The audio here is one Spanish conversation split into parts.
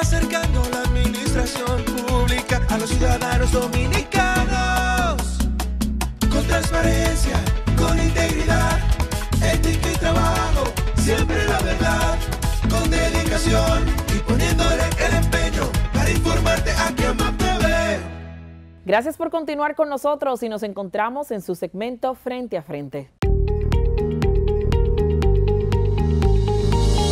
acercando la administración pública a los ciudadanos dominicanos. Con transparencia, con integridad, ética y trabajo, siempre la verdad, con dedicación y poniéndole el empeño para informarte a quien más te Gracias por continuar con nosotros y nos encontramos en su segmento Frente a Frente.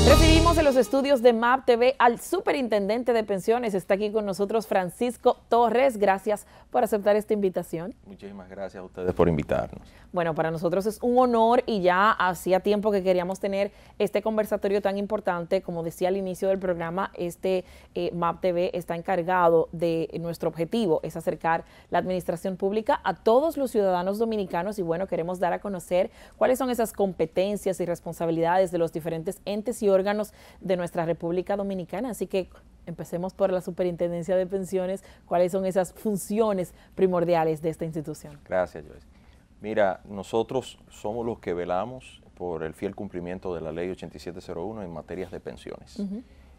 Recibimos en los estudios de MAP TV al superintendente de pensiones. Está aquí con nosotros Francisco Torres. Gracias por aceptar esta invitación. Muchísimas gracias a ustedes por invitarnos. Bueno, para nosotros es un honor y ya hacía tiempo que queríamos tener este conversatorio tan importante. Como decía al inicio del programa, este eh, MAP TV está encargado de eh, nuestro objetivo, es acercar la administración pública a todos los ciudadanos dominicanos y bueno, queremos dar a conocer cuáles son esas competencias y responsabilidades de los diferentes entes y órganos de nuestra República Dominicana. Así que empecemos por la Superintendencia de Pensiones. ¿Cuáles son esas funciones primordiales de esta institución? Gracias, Joyce. Mira, nosotros somos los que velamos por el fiel cumplimiento de la ley 8701 en materias de pensiones.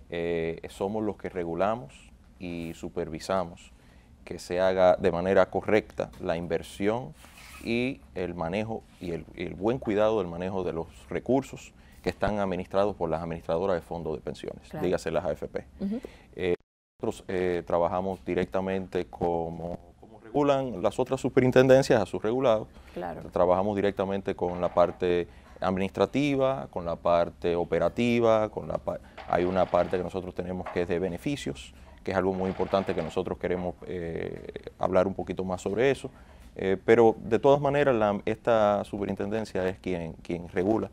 Eh, somos los que regulamos y supervisamos que se haga de manera correcta la inversión y el manejo y el buen cuidado del manejo de los recursos que están administrados por las administradoras de fondos de pensiones, dígase las AFP. Eh, nosotros eh, trabajamos directamente como, regulan las otras superintendencias a sus regulados. Trabajamos directamente con la parte administrativa, con la parte operativa, con la hay una parte que nosotros tenemos que es de beneficios, que es algo muy importante que nosotros queremos eh, hablar un poquito más sobre eso. pero de todas maneras, esta superintendencia es quien, quien regula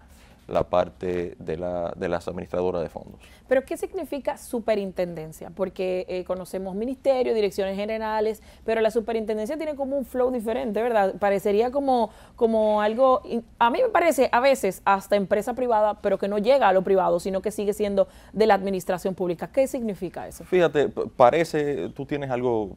la parte de, la, de, las administradoras de fondos. Pero ¿qué significa superintendencia? Porque eh, conocemos ministerios, direcciones generales, pero la superintendencia tiene como un flow diferente, ¿verdad? Parecería como, como algo, a mí me parece a veces hasta empresa privada, pero que no llega a lo privado, sino que sigue siendo de la administración pública. ¿Qué significa eso? Fíjate, parece, tú tienes algo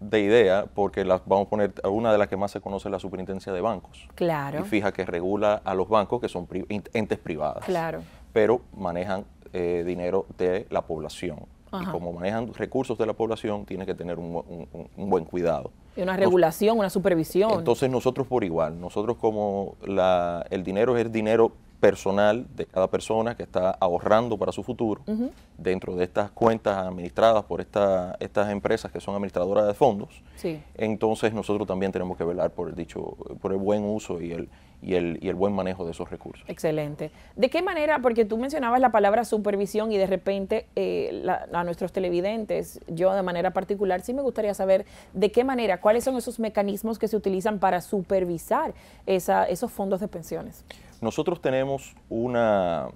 de idea, porque las vamos a poner, una de las que más se conoce es la superintendencia de bancos. Claro. Y fija que regula a los bancos que son entes privadas. Claro. Pero manejan eh, dinero de la población. Y como manejan recursos de la población, tiene que tener un, buen cuidado. Y una regulación, una supervisión. Entonces nosotros por igual, nosotros como la, el dinero es dinero personal de cada persona que está ahorrando para su futuro dentro de estas cuentas administradas por esta, estas empresas que son administradoras de fondos, entonces nosotros también tenemos que velar por el dicho, por el buen uso y el, y el, y el buen manejo de esos recursos. Excelente. ¿De qué manera? Porque tú mencionabas la palabra supervisión y de repente eh, a nuestros televidentes, yo de manera particular sí me gustaría saber de qué manera, cuáles son esos mecanismos que se utilizan para supervisar esa, esos fondos de pensiones. Nosotros tenemos una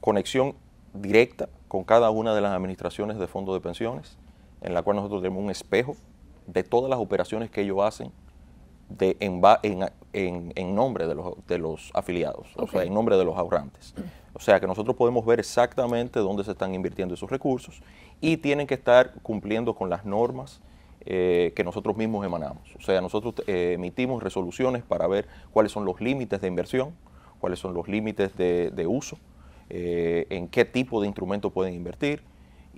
conexión directa con cada una de las administraciones de fondos de pensiones, en la cual nosotros tenemos un espejo de todas las operaciones que ellos hacen en, nombre de los, afiliados, o sea, en nombre de los ahorrantes. O sea, que nosotros podemos ver exactamente dónde se están invirtiendo esos recursos y tienen que estar cumpliendo con las normas eh, que nosotros mismos emanamos. O sea, nosotros eh, emitimos resoluciones para ver cuáles son los límites de inversión, cuáles son los límites de, uso, eh, en qué tipo de instrumento pueden invertir,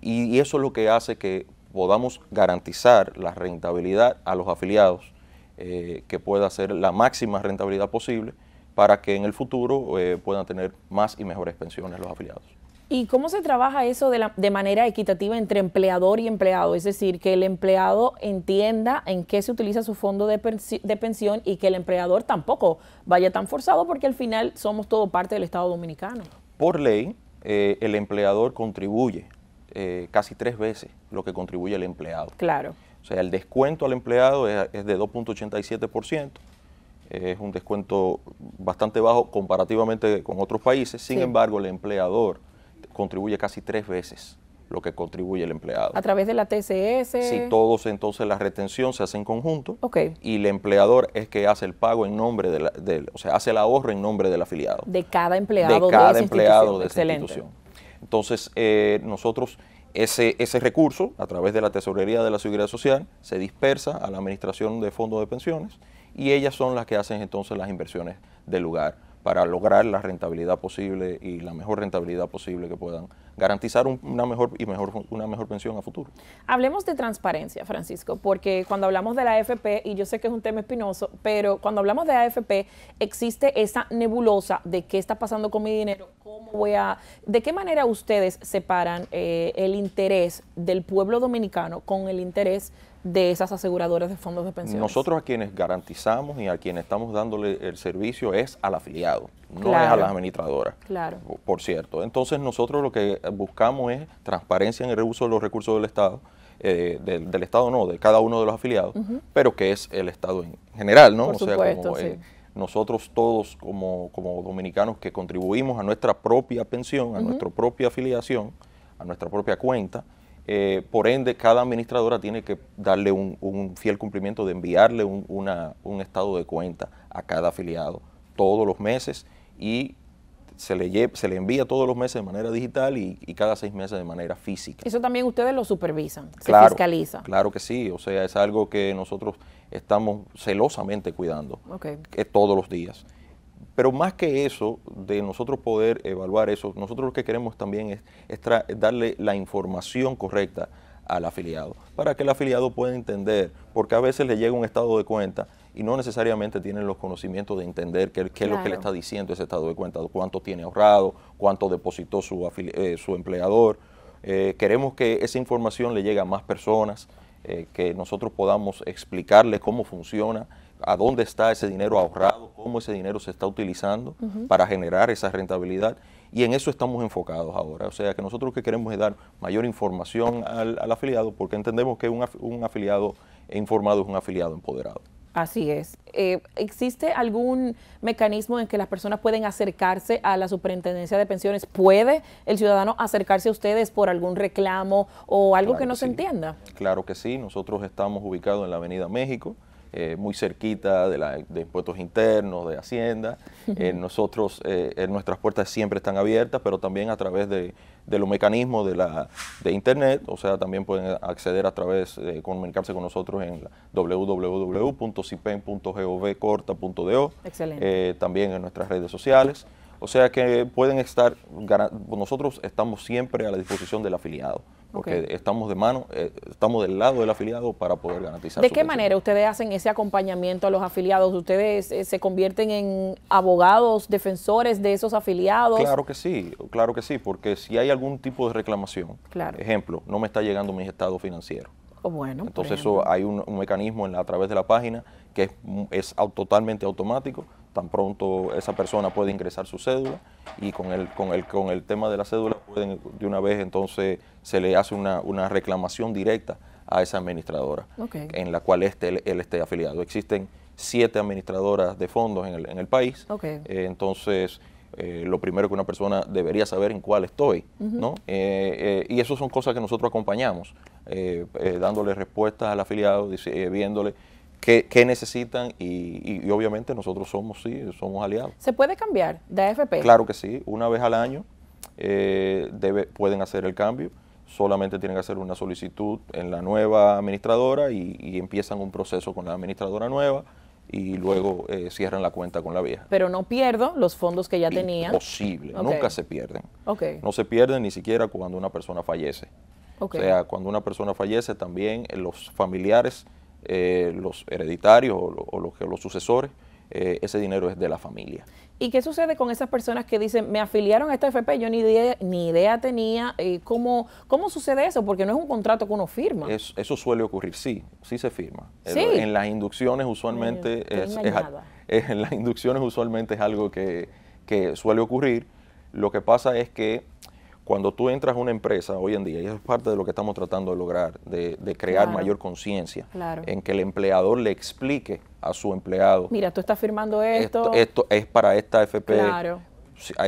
y, eso es lo que hace que podamos garantizar la rentabilidad a los afiliados, eh, que pueda ser la máxima rentabilidad posible para que en el futuro eh, puedan tener más y mejores pensiones los afiliados. ¿Y cómo se trabaja eso de, manera equitativa entre empleador y empleado? Es decir, que el empleado entienda en qué se utiliza su fondo de, pensión y que el empleador tampoco vaya tan forzado porque al final somos todo parte del Estado dominicano. Por ley, eh, el empleador contribuye eh, casi tres veces lo que contribuye el empleado. Claro. O sea, el descuento al empleado es, de 2.87%, es un descuento bastante bajo comparativamente con otros países, sin embargo, el empleador contribuye casi tres veces lo que contribuye el empleado. A través de la TCS. si todos entonces la retención se hace en conjunto. Y el empleador es que hace el pago en nombre de, o sea, hace el ahorro en nombre del afiliado. De cada empleado de, cada empleado de esa institución. Entonces, eh, nosotros ese, ese recurso, a través de la tesorería de la Seguridad Social, se dispersa a la Administración de Fondos de Pensiones y ellas son las que hacen entonces las inversiones del lugar para lograr la rentabilidad posible y la mejor rentabilidad posible que puedan garantizar una mejor y mejor una mejor pensión a futuro. Hablemos de transparencia, Francisco, porque cuando hablamos de la AFP y yo sé que es un tema espinoso, pero cuando hablamos de AFP existe esa nebulosa de qué está pasando con mi dinero, cómo voy a, de qué manera ustedes separan eh, el interés del pueblo dominicano con el interés de esas aseguradoras de fondos de pensiones. Nosotros a quienes garantizamos y a quienes estamos dándole el servicio es al afiliado, no es a las administradoras. Claro. Por cierto. Entonces nosotros lo que buscamos es transparencia en el uso de los recursos del Estado. Eh, del, Estado no, de cada uno de los afiliados, pero que es el Estado en general, ¿no? o sea, como, eh, nosotros todos como, dominicanos que contribuimos a nuestra propia pensión, a nuestra propia afiliación, a nuestra propia cuenta, eh, por ende, cada administradora tiene que darle un, fiel cumplimiento de enviarle un, estado de cuenta a cada afiliado todos los meses y se le, se le envía todos los meses de manera digital y, cada seis meses de manera física. Eso también ustedes lo supervisan, se fiscaliza. Claro que sí, o sea, es algo que nosotros estamos celosamente cuidando eh, todos los días. Pero más que eso, de nosotros poder evaluar eso, nosotros lo que queremos también es, darle la información correcta al afiliado, para que el afiliado pueda entender, porque a veces le llega un estado de cuenta y no necesariamente tiene los conocimientos de entender qué, es lo que le está diciendo ese estado de cuenta, cuánto tiene ahorrado, cuánto depositó su, eh, empleador. Eh, queremos que esa información le llegue a más personas, eh, que nosotros podamos explicarle cómo funciona a dónde está ese dinero ahorrado, cómo ese dinero se está utilizando para generar esa rentabilidad. Y en eso estamos enfocados ahora. O sea, que nosotros lo que queremos es dar mayor información al, afiliado porque entendemos que un, afiliado informado es un afiliado empoderado. Así es. Eh, ¿Existe algún mecanismo en que las personas pueden acercarse a la superintendencia de pensiones? ¿Puede el ciudadano acercarse a ustedes por algún reclamo o algo que no se entienda? Claro que sí. Nosotros estamos ubicados en la Avenida México, eh, muy cerquita de, impuestos internos, de Hacienda. Eh, nosotros, eh, nuestras puertas siempre están abiertas, pero también a través de, los mecanismos de, la, de Internet, o sea, también pueden acceder a través, de comunicarse con nosotros en www.cipen.govcorta.do, también en nuestras redes sociales. O sea que pueden estar, nosotros estamos siempre a la disposición del afiliado porque estamos de mano, eh, estamos del lado del afiliado para poder garantizar. ¿De qué manera ustedes hacen ese acompañamiento a los afiliados? ¿Ustedes eh, se convierten en abogados, defensores de esos afiliados? Claro que sí, claro que sí, porque si hay algún tipo de reclamación, ejemplo, no me está llegando mi estado financiero. Oh, bueno, Entonces eso hay un, mecanismo en a través de la página que es, es totalmente automático tan pronto esa persona puede ingresar su cédula y con el, con el, con el tema de la cédula pueden de una vez entonces se le hace una, una reclamación directa a esa administradora en la cual este, él, esté afiliado. Existen siete administradoras de fondos en el, en el país, eh, entonces eh, lo primero que una persona debería saber en cuál estoy, ¿no? Eh, y eso son cosas que nosotros acompañamos, dándole respuestas al afiliado, viéndole qué, necesitan y, obviamente nosotros somos, sí, somos aliados. ¿Se puede cambiar de AFP? Claro que sí, una vez al año eh, pueden hacer el cambio, solamente tienen que hacer una solicitud en la nueva administradora y, empiezan un proceso con la administradora nueva y luego eh, cierran la cuenta con la vieja. Pero no pierdo los fondos que ya tenía. Posible, nunca se pierden. Okay. No se pierden ni siquiera cuando una persona fallece. O sea, cuando una persona fallece también eh, los familiares eh, los hereditarios o, los, sucesores, eh, ese dinero es de la familia. ¿Y qué sucede con esas personas que dicen, me afiliaron a esta FP, yo ni idea, ni idea tenía? Eh, ¿cómo, ¿Cómo sucede eso? Porque no es un contrato que uno firma. eso suele ocurrir, sí, sí se firma. En las inducciones usualmente es, es, en las inducciones usualmente es algo que, que suele ocurrir. Lo que pasa es que cuando tú entras a una empresa hoy en día, y eso es parte de lo que estamos tratando de lograr, de, crear mayor conciencia, en que el empleador le explique a su empleado. Mira, tú estás firmando esto. Esto, es para esta FP. E". Claro.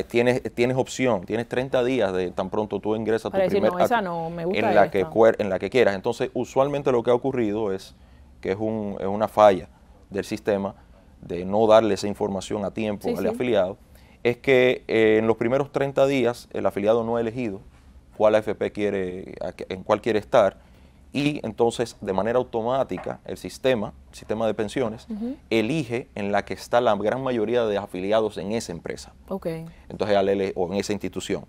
Tienes, opción, tienes 30 días de tan pronto tú ingresas para tu decir, primer, no, esa no, me gusta en la que en la que quieras. Entonces, usualmente lo que ha ocurrido es que es, una falla del sistema de no darle esa información a tiempo al afiliado es que eh, en los primeros 30 días el afiliado no ha elegido cuál AFP quiere, en cuál quiere estar, y entonces de manera automática el sistema, sistema de pensiones, elige en la que está la gran mayoría de afiliados en esa empresa. Entonces, o en esa institución.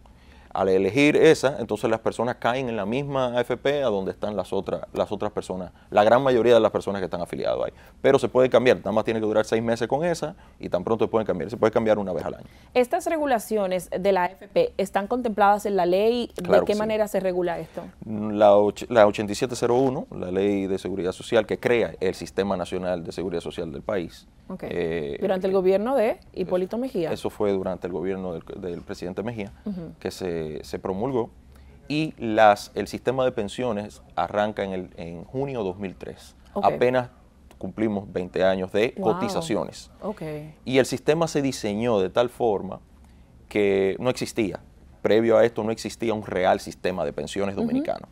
Al elegir esa, entonces las personas caen en la misma AFP a donde están las otras, las otras personas, la gran mayoría de las personas que están afiliadas ahí. Pero se puede cambiar, nada más tiene que durar seis meses con esa y tan pronto se pueden cambiar, se puede cambiar una vez al año. Estas regulaciones de la AFP están contempladas en la ley, ¿de qué manera se regula esto? La, la 8701, la ley de seguridad social que crea el Sistema Nacional de Seguridad Social del país. Eh, durante el eh, gobierno de eh, Hipólito Mejía. Eso fue durante el gobierno del, presidente Mejía, que se se, promulgó y las, el sistema de pensiones arranca en, el, en junio 2003. Apenas cumplimos 20 años de cotizaciones. Y el sistema se diseñó de tal forma que no existía. Previo a esto no existía un real sistema de pensiones dominicano.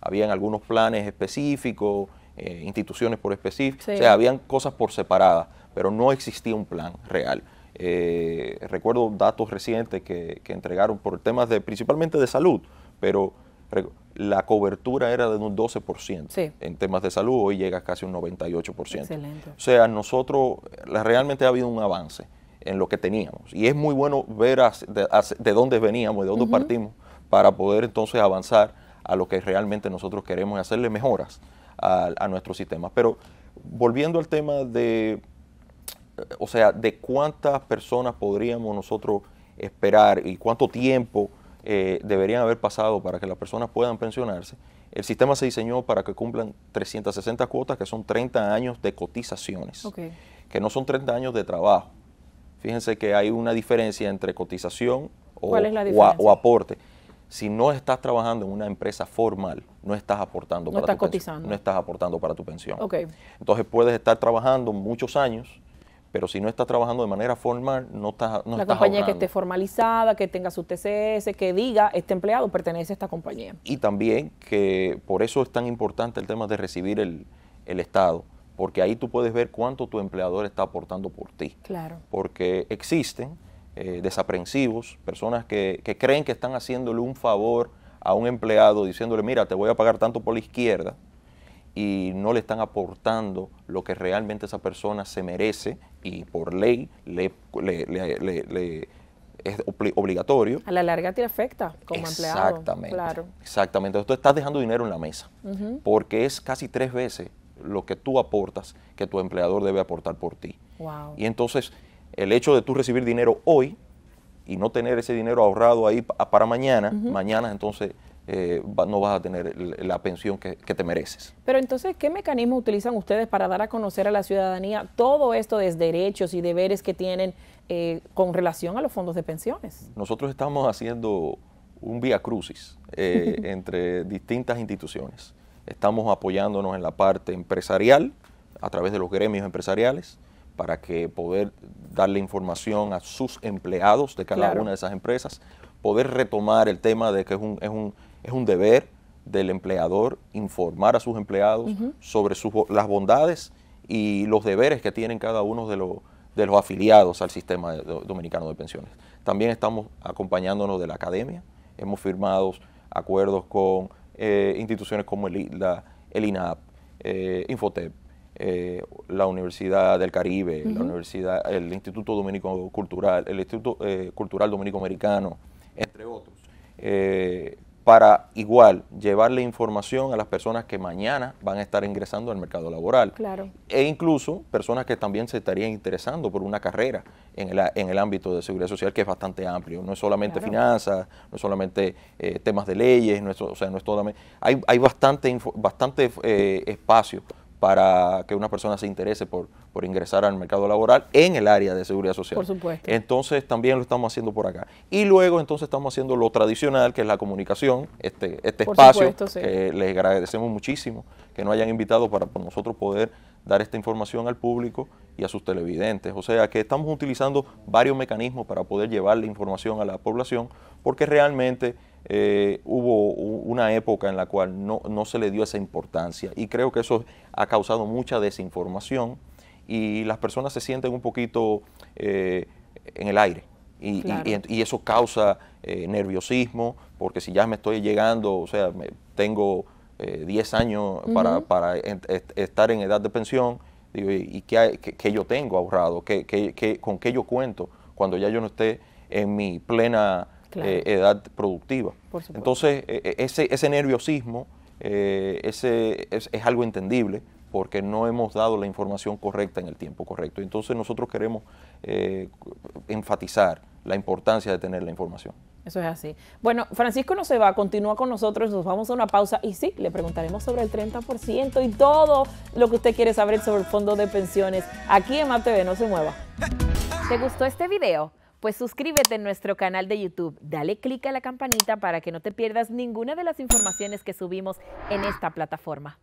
Habían algunos planes específicos, eh, instituciones por específico, o sea, habían cosas por separadas, pero no existía un plan real. Eh, recuerdo datos recientes que, entregaron por temas de principalmente de salud, pero la cobertura era de un 12% en temas de salud, hoy llega casi un 98%. Excelente. O sea, nosotros realmente ha habido un avance en lo que teníamos y es muy bueno ver de, dónde veníamos, de dónde partimos, para poder entonces avanzar a lo que realmente nosotros queremos y hacerle mejoras a, nuestro sistema. Pero volviendo al tema de o sea, de cuántas personas podríamos nosotros esperar y cuánto tiempo eh, deberían haber pasado para que las personas puedan pensionarse. El sistema se diseñó para que cumplan 360 cuotas, que son 30 años de cotizaciones, que no son 30 años de trabajo. Fíjense que hay una diferencia entre cotización o, o, aporte. Si no estás trabajando en una empresa formal, no estás aportando para tu Pensión, no estás aportando para tu pensión. Okay. Entonces puedes estar trabajando muchos años, pero si no estás trabajando de manera formal, no estás no La compañía que esté formalizada, que tenga su TCS, que diga, este empleado pertenece a esta compañía. Y también que por eso es tan importante el tema de recibir el, Estado, porque ahí tú puedes ver cuánto tu empleador está aportando por ti. Claro. Porque existen eh, desaprensivos, personas que creen que están haciéndole un favor a un empleado diciéndole, mira, te voy a pagar tanto por la izquierda, y no le están aportando lo que realmente esa persona se merece y por ley le, le, es obligatorio. A la larga te afecta como empleado. Exactamente. Claro. Exactamente. Entonces tú estás dejando dinero en la mesa, porque es casi tres veces lo que tú aportas que tu empleador debe aportar por ti. Y entonces el hecho de tú recibir dinero hoy y no tener ese dinero ahorrado ahí para mañana, mañana entonces eh, no vas a tener la pensión que, te mereces. Pero entonces, ¿qué mecanismo utilizan ustedes para dar a conocer a la ciudadanía todo esto de derechos y deberes que tienen eh, con relación a los fondos de pensiones? Nosotros estamos haciendo un vía crucis eh, entre distintas instituciones. Estamos apoyándonos en la parte empresarial, a través de los gremios empresariales, para que poder darle información a sus empleados de cada una de esas empresas, poder retomar el tema de que es un es un deber del empleador informar a sus empleados sobre las bondades y los deberes que tienen cada uno de, los, de los afiliados al sistema dominicano de pensiones. También estamos acompañándonos de la academia. Hemos firmado acuerdos con eh, instituciones como el, la, el INAP, eh, Infotep, eh, la Universidad del Caribe, la Universidad, el Instituto Dominico Cultural, el Instituto Cultural Dominico Americano, entre otros para igual llevarle información a las personas que mañana van a estar ingresando al mercado laboral. Claro. E incluso personas que también se estarían interesando por una carrera en el, ámbito de seguridad social que es bastante amplio. No es solamente finanzas, no es solamente eh, temas de leyes, no es, o sea, no es todo, hay, hay bastante, bastante eh, espacio para que una persona se interese por, por, ingresar al mercado laboral en el área de seguridad social. Por supuesto. Entonces también lo estamos haciendo por acá. Y luego entonces estamos haciendo lo tradicional, que es la comunicación, este, este espacio, que les agradecemos muchísimo que nos hayan invitado para nosotros poder dar esta información al público y a sus televidentes. O sea que estamos utilizando varios mecanismos para poder llevar la información a la población, porque realmente eh, hubo una época en la cual no, no se le dio esa importancia. Y creo que eso ha causado mucha desinformación y las personas se sienten un poquito eh, en el aire. Y, eso causa eh, nerviosismo, porque si ya me estoy llegando, o sea, me, tengo 10 eh, años para, estar en edad de pensión, ¿y, qué, yo tengo ahorrado? ¿Qué, con qué yo cuento cuando ya yo no esté en mi plena edad productiva? Entonces, e-, e-, ese, ese nerviosismo eh, ese, es, algo entendible porque no hemos dado la información correcta en el tiempo correcto. Entonces nosotros queremos eh, enfatizar la importancia de tener la información. Eso es así. Bueno, Francisco no se va, continúa con nosotros, nos vamos a una pausa y sí, le preguntaremos sobre el 30% y todo lo que usted quiere saber sobre el fondo de pensiones aquí en MAPTV, no se mueva. ¿Te gustó este video? Pues suscríbete a nuestro canal de YouTube, dale clic a la campanita para que no te pierdas ninguna de las informaciones que subimos en esta plataforma.